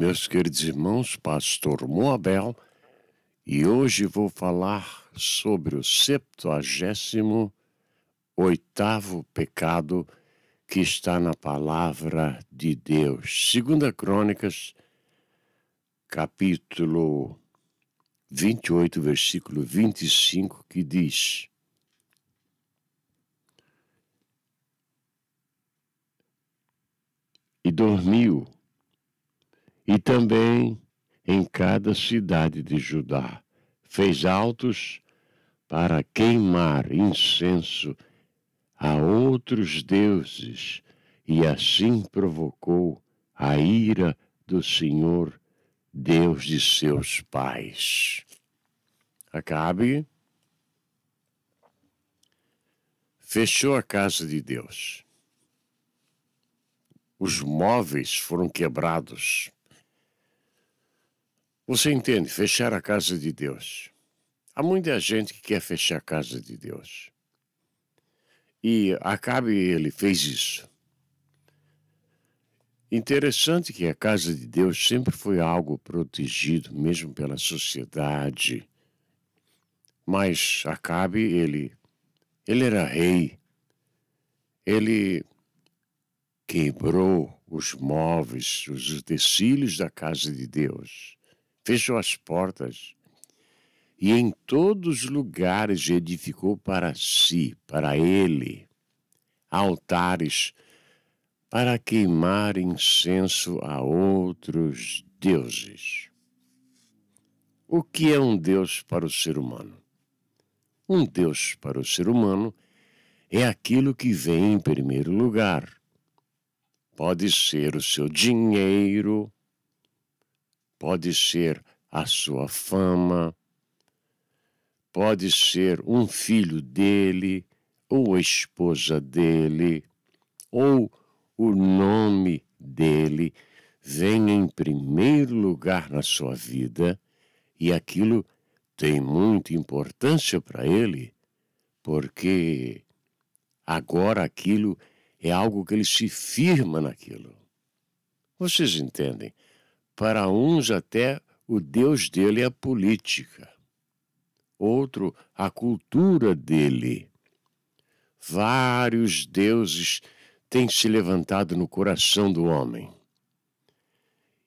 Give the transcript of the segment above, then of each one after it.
meus queridos irmãos, pastor Moabel, e hoje vou falar sobre o 78 oitavo pecado que está na palavra de Deus. Segunda Crônicas, capítulo 28, versículo 25, que diz: E dormiu e também em cada cidade de Judá. Fez altos para queimar incenso a outros deuses e assim provocou a ira do Senhor, Deus de seus pais. Acabe fechou a casa de Deus. Os móveis foram quebrados você entende? Fechar a casa de Deus. Há muita gente que quer fechar a casa de Deus. E Acabe, ele fez isso. Interessante que a casa de Deus sempre foi algo protegido, mesmo pela sociedade. Mas Acabe, ele, ele era rei. Ele quebrou os móveis, os utensílios da casa de Deus fechou as portas e em todos os lugares edificou para si, para ele, altares para queimar incenso a outros deuses. O que é um Deus para o ser humano? Um Deus para o ser humano é aquilo que vem em primeiro lugar. Pode ser o seu dinheiro, pode ser a sua fama, pode ser um filho dele, ou a esposa dele, ou o nome dele, vem em primeiro lugar na sua vida e aquilo tem muita importância para ele, porque agora aquilo é algo que ele se firma naquilo. Vocês entendem? Para uns, até o Deus dele é a política, outro, a cultura dele. Vários deuses têm se levantado no coração do homem.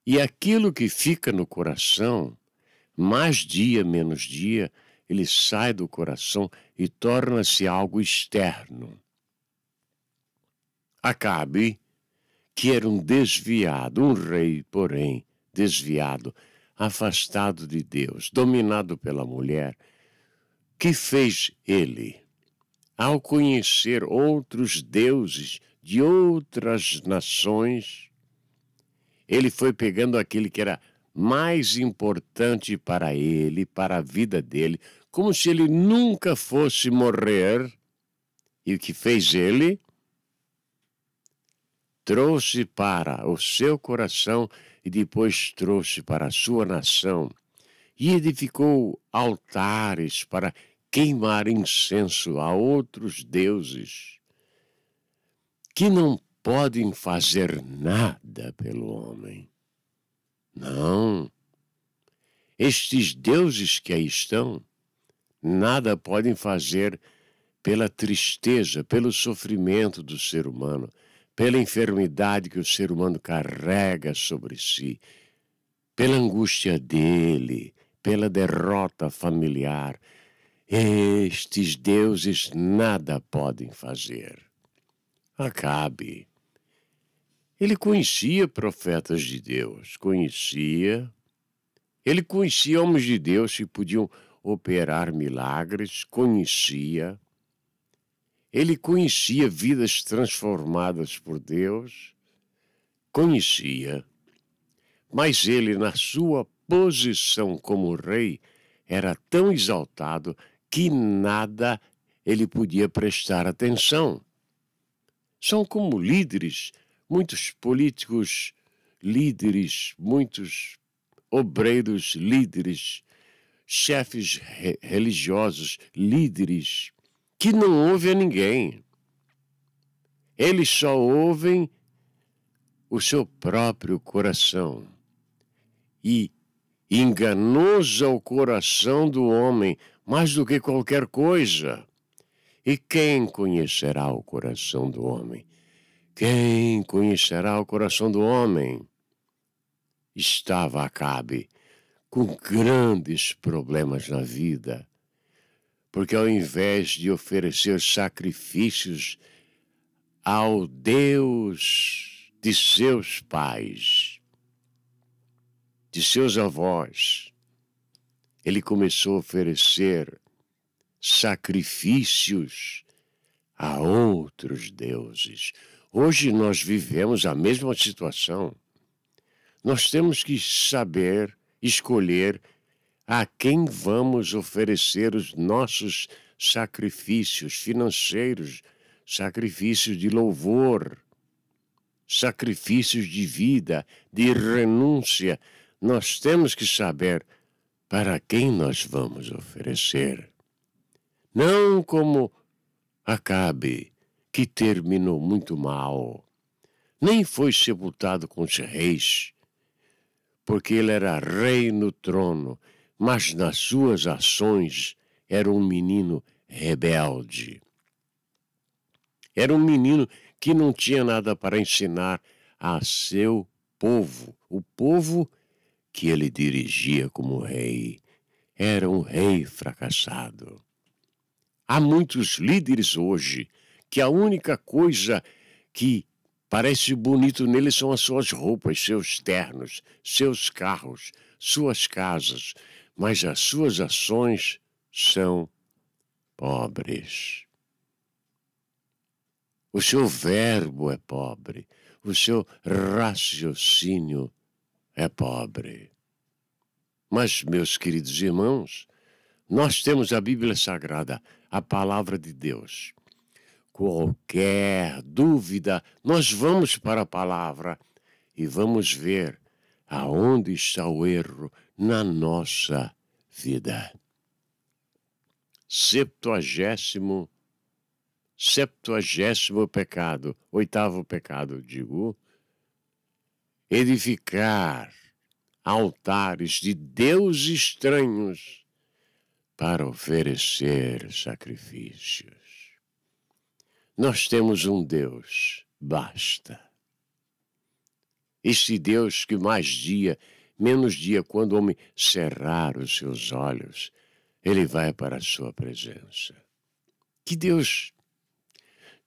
E aquilo que fica no coração, mais dia menos dia, ele sai do coração e torna-se algo externo. Acabe, que era um desviado, um rei, porém, desviado, afastado de Deus, dominado pela mulher, que fez ele? Ao conhecer outros deuses de outras nações, ele foi pegando aquele que era mais importante para ele, para a vida dele, como se ele nunca fosse morrer. E o que fez ele? trouxe para o seu coração e depois trouxe para a sua nação. E edificou altares para queimar incenso a outros deuses, que não podem fazer nada pelo homem. Não. Estes deuses que aí estão, nada podem fazer pela tristeza, pelo sofrimento do ser humano pela enfermidade que o ser humano carrega sobre si, pela angústia dele, pela derrota familiar. Estes deuses nada podem fazer. Acabe. Ele conhecia profetas de Deus, conhecia. Ele conhecia homens de Deus que podiam operar milagres, conhecia. Ele conhecia vidas transformadas por Deus, conhecia, mas ele, na sua posição como rei, era tão exaltado que nada ele podia prestar atenção. São como líderes, muitos políticos líderes, muitos obreiros líderes, chefes re religiosos líderes, que não ouve a ninguém. Eles só ouvem o seu próprio coração. E enganoso é o coração do homem mais do que qualquer coisa. E quem conhecerá o coração do homem? Quem conhecerá o coração do homem? Estava Acabe com grandes problemas na vida porque ao invés de oferecer sacrifícios ao Deus de seus pais, de seus avós, ele começou a oferecer sacrifícios a outros deuses. Hoje nós vivemos a mesma situação. Nós temos que saber escolher a quem vamos oferecer os nossos sacrifícios financeiros, sacrifícios de louvor, sacrifícios de vida, de renúncia. Nós temos que saber para quem nós vamos oferecer. Não como Acabe, que terminou muito mal, nem foi sepultado com os reis, porque ele era rei no trono mas nas suas ações era um menino rebelde. Era um menino que não tinha nada para ensinar a seu povo, o povo que ele dirigia como rei. Era um rei fracassado. Há muitos líderes hoje que a única coisa que parece bonito neles são as suas roupas, seus ternos, seus carros, suas casas, mas as suas ações são pobres. O seu verbo é pobre, o seu raciocínio é pobre. Mas, meus queridos irmãos, nós temos a Bíblia Sagrada, a palavra de Deus. Qualquer dúvida, nós vamos para a palavra e vamos ver aonde está o erro, na nossa vida. Septuagésimo, septuagésimo pecado, oitavo pecado, digo, edificar altares de deuses estranhos para oferecer sacrifícios. Nós temos um Deus, basta. Este Deus que mais dia menos dia, quando o homem cerrar os seus olhos, ele vai para a sua presença. Que Deus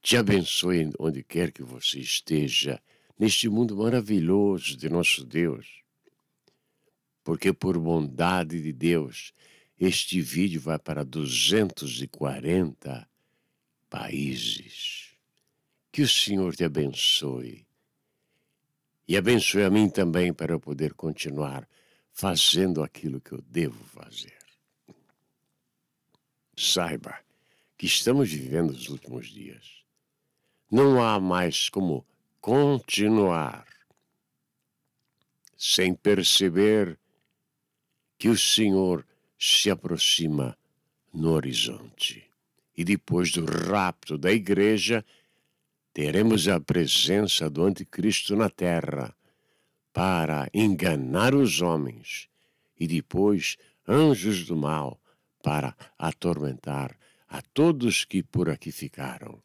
te abençoe onde quer que você esteja, neste mundo maravilhoso de nosso Deus. Porque por bondade de Deus, este vídeo vai para 240 países. Que o Senhor te abençoe e abençoe a mim também para eu poder continuar fazendo aquilo que eu devo fazer. Saiba que estamos vivendo os últimos dias. Não há mais como continuar sem perceber que o Senhor se aproxima no horizonte. E depois do rapto da igreja, teremos a presença do Anticristo na terra para enganar os homens e depois anjos do mal para atormentar a todos que por aqui ficaram.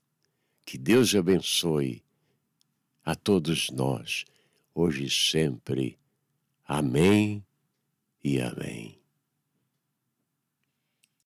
Que Deus abençoe a todos nós, hoje e sempre. Amém e amém.